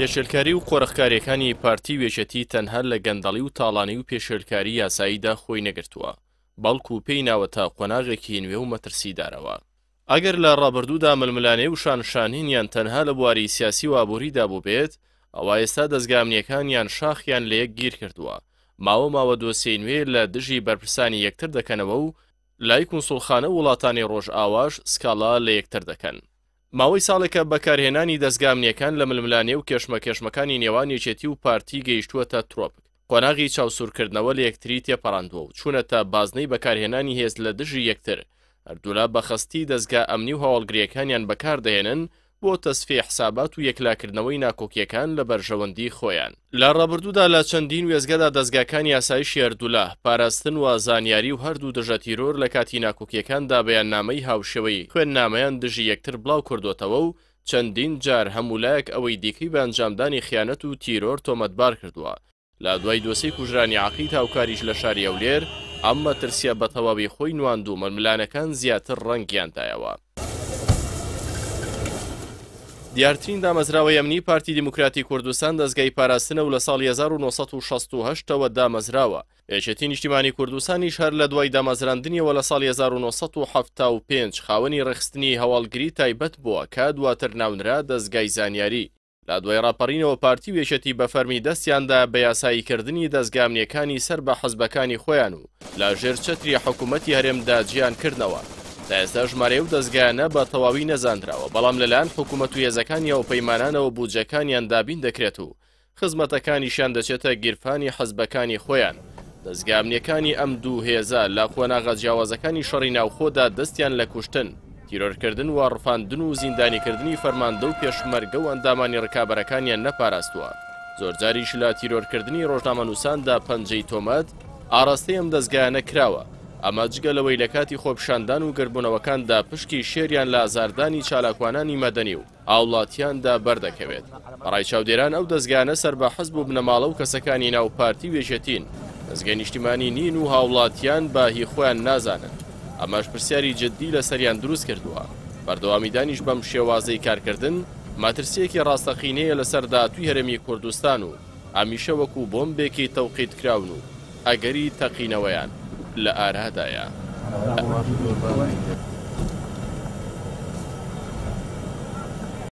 پێشێلکاری و قۆرەخکاریەکانی پارتی وێژەتی تەنهەر لە گەندەڵی و تاڵانی و پێشێلکاری یاساییدا خۆی نەگرتووە بەڵکو و پێی ناوەتە قۆناغێکی نوێ و مەترسیدارەوە ئەگەر لە ڕابردوودا ململانێ و شانشانینیان تەنها لە بواری سیاسی وابووریدا بوو بێت ئەوە ئێستا دەستگامنیەکانیان شاخیان لە یەک گیر کردووە ماوە ماوە دۆسیی نوێ لە دژی بەرپرسانی یەکتر دەکەنەوە و لای کنسڵخانە وڵاتانی ڕۆژ ئاواش سکاڵا لە یەکتر دەکەن ماوەی ساڵێکە بەکارهێنانی دەستگامنیەکان لە ململانێ و کێشمە کێشمەکانی نێوانێکێتی و پارتی گەیشتووەتە ترۆپک قۆناغی چاوسورکردنەوە لە یەکتری تێپەڕاندووە و چوونەتە بازنەی بەکارهێنانی هێز لە دژی یەکتر هەردوولا بەخستی دەستگا ئەمنی و هەوڵگریەکانیان بەکاردەێنن بۆ تەسفی حسابات و یەکلاکردنەوەی ناکۆکیەکان لە بەرژەوەندی خۆیان لە ڕەبردوودا لە چەندین وێزگەدا دەستگاکان یاسایی شێردولا پاراستن و زانیاری و هەردوو دژە تیرۆر لە کاتی ناکۆکیەکاندا بەیان نامەی هاوشەوەی خوێن نامەیان دژی یەکتر بڵاو کردوتەوە و چەندین جار هەمولایەک ئەوەی دیکەی بە ئەنجامدانی خیانەت و تیرۆر تۆمەتبار کردووە لا دوای دۆسی کوژرانی عقیت هاوکاریش لە شاری ئەولێر ئەممە ترسیە بە تەواوی خۆی نواند و مەرملانەکان زیاتر ڕەنگیاندایەوە دیارترین دامەزراوە ئەمنی پارتی دیموکراتی کوردستان دەستگای پاراستنە و لە ساڵ 1960ەوە دامەزراوە ئێچێتی نیشتیمانی کوردستانی شار لە دوای دامەزراندنیەوە لە ساڵ 1975 خاوەنی ڕخستنی هەواڵگری تایبەت بووە کە دواتر ناونرا دەستگای زانیاری لا دوای ڕاپەڕینەوە پارتی وێشەتی بە فەرمی دەستیاندا بە یاساییکردنی دەستگامنیەکانی سەر بە حەزبەکانی خۆیان و لا ژێرچەتری حکوومەتتی هەرێمدا جیان کردنەوە تا ئێستا ژمارە و دەستگایانە بە تەواوی نەزانراوە بەڵام لەلایەن حکوومەت و هێزەکانی ئەو پەیمانانەوە بودجەکانیان دابین دەکرێت و خزمەتەکانیشان دەچێتە گیرفانی حەزبەکانی خۆیان دەستگامنیەکانی ئەم دوو هێزە لە خۆناغە جیاوازەکانی شەڕی ناوخۆدا دەستیان لە کوشتن تیرۆرکردن و ڕفاندن و زیندانیکردنی فەرماندە و پێشمەرگە و ئەندامانی ڕکابەرەکانیان نەپاراستووە زۆرجاریش لە تیرۆرکردنی ڕۆژنامەنووساندا پەنجەی تۆمەت ئاراستەی ئەم دەستگایانە کراوە ئەمە جگە لەوەی لە کاتی خۆپشاندان و گربوونەوەکاندا پشکی شێریان لە ئازاردانی چالاکوانانی مەدەنی و ئاوڵاتیاندا بەردەکەوێت ڕای چاودێران ئەو دەستگانە سەر بە حەز بوو بنەماڵە و کەسەکانی ناوپارتی وێژێتین دەستگەی نیشتیمانی نین و هاوڵاتیان باهی خۆیان نازانن ئەمەش پرسیاری جددی لە سەریان دروست کردووە بەردەوامیدانیش بەم شێوازەی کارکردن ماترسیەکی ڕاستەقینەیە لەسەر داهاتوی هەرمی کوردستان و ئامیشە وەکو بۆمبێکی تەوقیت کراون و ئەگەری تەقینەوەیان لە ئارادایە.